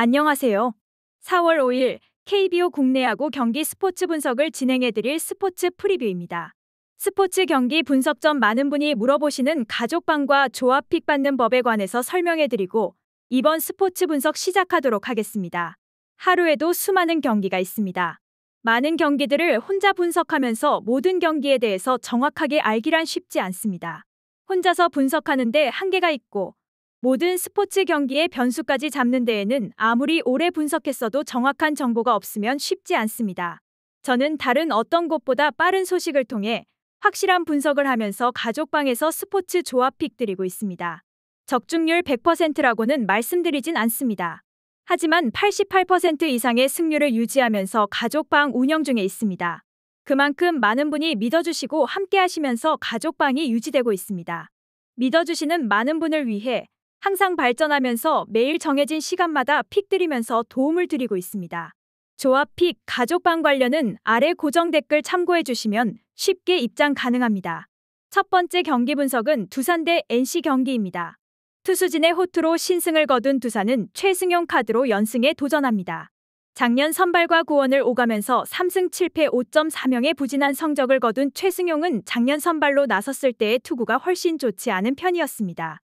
안녕하세요. 4월 5일 KBO 국내하고 경기 스포츠 분석을 진행해드릴 스포츠 프리뷰입니다. 스포츠 경기 분석 전 많은 분이 물어보시는 가족방과 조합 픽 받는 법에 관해서 설명해드리고 이번 스포츠 분석 시작하도록 하겠습니다. 하루에도 수많은 경기가 있습니다. 많은 경기들을 혼자 분석하면서 모든 경기에 대해서 정확하게 알기란 쉽지 않습니다. 혼자서 분석하는데 한계가 있고 모든 스포츠 경기의 변수까지 잡는 데에는 아무리 오래 분석했어도 정확한 정보가 없으면 쉽지 않습니다. 저는 다른 어떤 곳보다 빠른 소식을 통해 확실한 분석을 하면서 가족방에서 스포츠 조합 픽 드리고 있습니다. 적중률 100%라고는 말씀드리진 않습니다. 하지만 88% 이상의 승률을 유지하면서 가족방 운영 중에 있습니다. 그만큼 많은 분이 믿어주시고 함께 하시면서 가족방이 유지되고 있습니다. 믿어주시는 많은 분을 위해 항상 발전하면서 매일 정해진 시간마다 픽 드리면서 도움을 드리고 있습니다. 조합 픽, 가족방 관련은 아래 고정 댓글 참고해 주시면 쉽게 입장 가능합니다. 첫 번째 경기 분석은 두산 대 NC 경기입니다. 투수진의 호투로 신승을 거둔 두산은 최승용 카드로 연승에 도전합니다. 작년 선발과 구원을 오가면서 3승 7패 5.4명의 부진한 성적을 거둔 최승용은 작년 선발로 나섰을 때의 투구가 훨씬 좋지 않은 편이었습니다.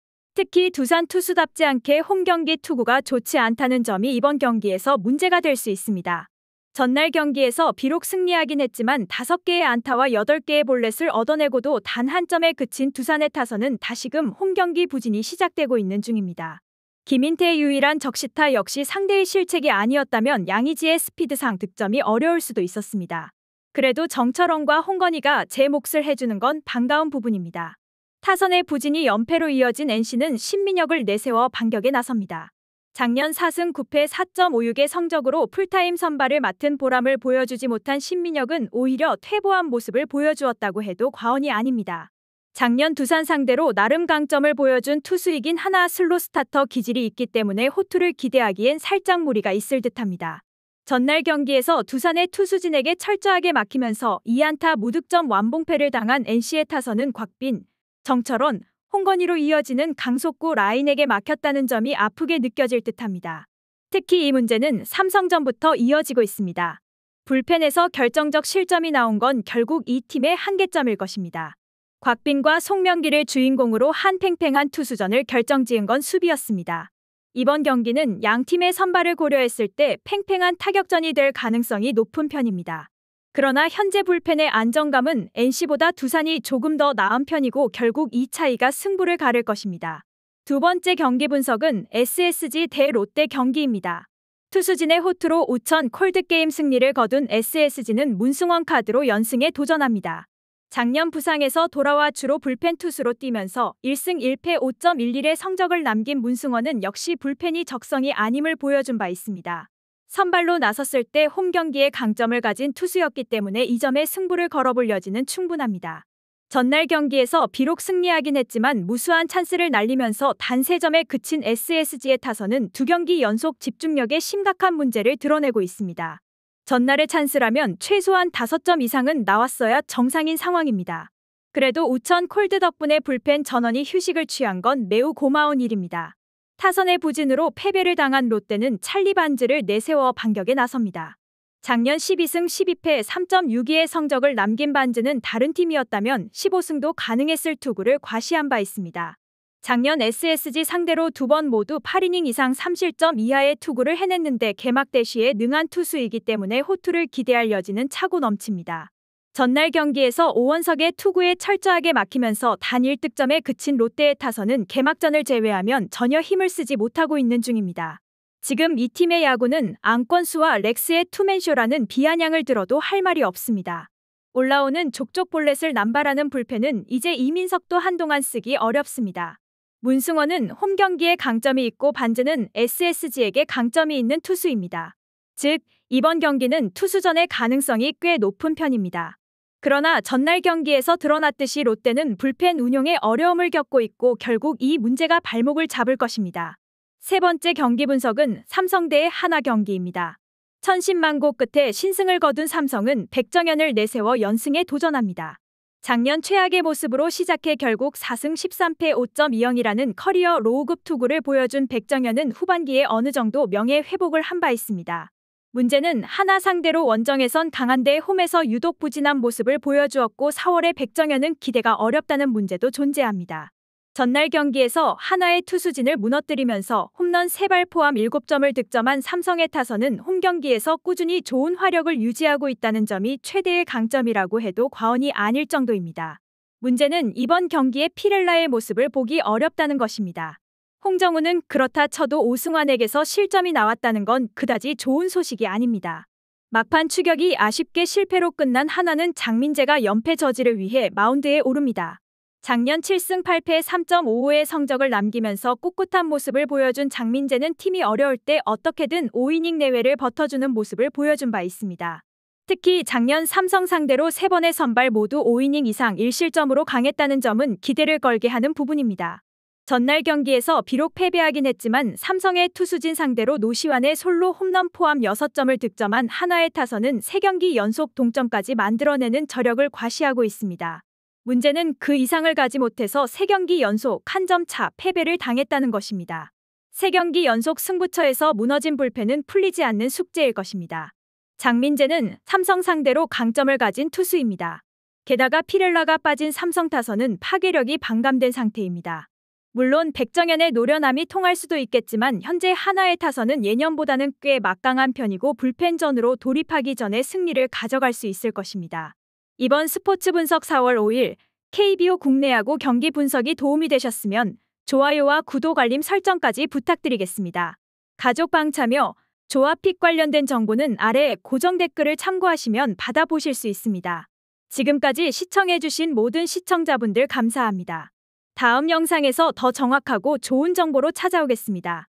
특히 두산 투수답지 않게 홈 경기 투구가 좋지 않다는 점이 이번 경기에서 문제가 될 수 있습니다. 전날 경기에서 비록 승리하긴 했지만 5개의 안타와 8개의 볼넷을 얻어내고도 단 한 점에 그친 두산의 타선은 다시금 홈 경기 부진이 시작되고 있는 중입니다. 김인태의 유일한 적시타 역시 상대의 실책이 아니었다면 양의지의 스피드상 득점이 어려울 수도 있었습니다. 그래도 정철원과 홍건희가 제 몫을 해주는 건 반가운 부분입니다. 타선의 부진이 연패로 이어진 NC는 신민혁을 내세워 반격에 나섭니다. 작년 4승 9패 4.56의 성적으로 풀타임 선발을 맡은 보람을 보여주지 못한 신민혁은 오히려 퇴보한 모습을 보여주었다고 해도 과언이 아닙니다. 작년 두산 상대로 나름 강점을 보여준 투수이긴 하나 슬로 스타터 기질이 있기 때문에 호투를 기대하기엔 살짝 무리가 있을 듯합니다. 전날 경기에서 두산의 투수진에게 철저하게 막히면서 2안타 무득점 완봉패를 당한 NC의 타선은 곽빈, 정철원, 홍건희로 이어지는 강속구 라인에게 막혔다는 점이 아프게 느껴질 듯합니다. 특히 이 문제는 삼성전부터 이어지고 있습니다. 불펜에서 결정적 실점이 나온 건 결국 이 팀의 한계점일 것입니다. 곽빈과 송명기를 주인공으로 한 팽팽한 투수전을 결정지은 건 수비였습니다. 이번 경기는 양 팀의 선발을 고려했을 때 팽팽한 타격전이 될 가능성이 높은 편입니다. 그러나 현재 불펜의 안정감은 NC보다 두산이 조금 더 나은 편이고 결국 이 차이가 승부를 가를 것입니다. 두 번째 경기 분석은 SSG 대 롯데 경기입니다. 투수진의 호투로 5천 콜드게임 승리를 거둔 SSG는 문승원 카드로 연승에 도전합니다. 작년 부상에서 돌아와 주로 불펜 투수로 뛰면서 1승 1패 5.11의 성적을 남긴 문승원은 역시 불펜이 적성이 아님을 보여준 바 있습니다. 선발로 나섰을 때 홈 경기에 강점을 가진 투수였기 때문에 이 점에 승부를 걸어볼 여지는 충분합니다. 전날 경기에서 비록 승리하긴 했지만 무수한 찬스를 날리면서 단 3점에 그친 SSG의 타선은 두 경기 연속 집중력에 심각한 문제를 드러내고 있습니다. 전날의 찬스라면 최소한 5점 이상은 나왔어야 정상인 상황입니다. 그래도 우천 콜드 덕분에 불펜 전원이 휴식을 취한 건 매우 고마운 일입니다. 타선의 부진으로 패배를 당한 롯데는 찰리 반즈를 내세워 반격에 나섭니다. 작년 12승 12패 3.62의 성적을 남긴 반즈는 다른 팀이었다면 15승도 가능했을 투구를 과시한 바 있습니다. 작년 SSG 상대로 두 번 모두 8이닝 이상 3실점 이하의 투구를 해냈는데 개막 대시에 능한 투수이기 때문에 호투를 기대할 여지는 차고 넘칩니다. 전날 경기에서 오원석의 투구에 철저하게 막히면서 단일 득점에 그친 롯데의 타선은 개막전을 제외하면 전혀 힘을 쓰지 못하고 있는 중입니다. 지금 이 팀의 야구는 안권수와 렉스의 투맨쇼라는 비아냥을 들어도 할 말이 없습니다. 올라오는 족족 볼넷을 남발하는 불펜은 이제 이민석도 한동안 쓰기 어렵습니다. 문승원은 홈 경기에 강점이 있고 반즈는 SSG에게 강점이 있는 투수입니다. 즉, 이번 경기는 투수전의 가능성이 꽤 높은 편입니다. 그러나 전날 경기에서 드러났듯이 롯데는 불펜 운영에 어려움을 겪고 있고 결국 이 문제가 발목을 잡을 것입니다. 세 번째 경기 분석은 삼성대의 한화 경기입니다. 천신만고 끝에 신승을 거둔 삼성은 백정현을 내세워 연승에 도전합니다. 작년 최악의 모습으로 시작해 결국 4승 13패 5.20이라는 커리어 로우급 투구를 보여준 백정현은 후반기에 어느 정도 명예 회복을 한 바 있습니다. 문제는 하나 상대로 원정에선 강한데 홈에서 유독 부진한 모습을 보여주었고 4월에 백정현은 기대가 어렵다는 문제도 존재합니다. 전날 경기에서 하나의 투수진을 무너뜨리면서 홈런 3발 포함 7점을 득점한 삼성의 타선은 홈 경기에서 꾸준히 좋은 화력을 유지하고 있다는 점이 최대의 강점이라고 해도 과언이 아닐 정도입니다. 문제는 이번 경기에 피렐라의 모습을 보기 어렵다는 것입니다. 홍정우는 그렇다 쳐도 오승환에게서 실점이 나왔다는 건 그다지 좋은 소식이 아닙니다. 막판 추격이 아쉽게 실패로 끝난 하나는 장민재가 연패 저지를 위해 마운드에 오릅니다. 작년 7승 8패 3.55의 성적을 남기면서 꿋꿋한 모습을 보여준 장민재는 팀이 어려울 때 어떻게든 5이닝 내외를 버텨주는 모습을 보여준 바 있습니다. 특히 작년 삼성 상대로 3번의 선발 모두 5이닝 이상 1실점으로 강했다는 점은 기대를 걸게 하는 부분입니다. 전날 경기에서 비록 패배하긴 했지만 삼성의 투수진 상대로 노시환의 솔로 홈런 포함 6점을 득점한 한화의 타선은 3경기 연속 동점까지 만들어내는 저력을 과시하고 있습니다. 문제는 그 이상을 가지 못해서 3경기 연속 한 점 차 패배를 당했다는 것입니다. 3경기 연속 승부처에서 무너진 불펜은 풀리지 않는 숙제일 것입니다. 장민재는 삼성 상대로 강점을 가진 투수입니다. 게다가 피렐라가 빠진 삼성 타선은 파괴력이 반감된 상태입니다. 물론 백정현의 노련함이 통할 수도 있겠지만 현재 하나의 타선은 예년보다는 꽤 막강한 편이고 불펜전으로 돌입하기 전에 승리를 가져갈 수 있을 것입니다. 이번 스포츠 분석 4월 5일 KBO 국내하고 경기 분석이 도움이 되셨으면 좋아요와 구독 알림 설정까지 부탁드리겠습니다. 가족방 참여, 조합픽 관련된 정보는 아래 고정 댓글을 참고하시면 받아보실 수 있습니다. 지금까지 시청해주신 모든 시청자분들 감사합니다. 다음 영상에서 더 정확하고 좋은 정보로 찾아오겠습니다.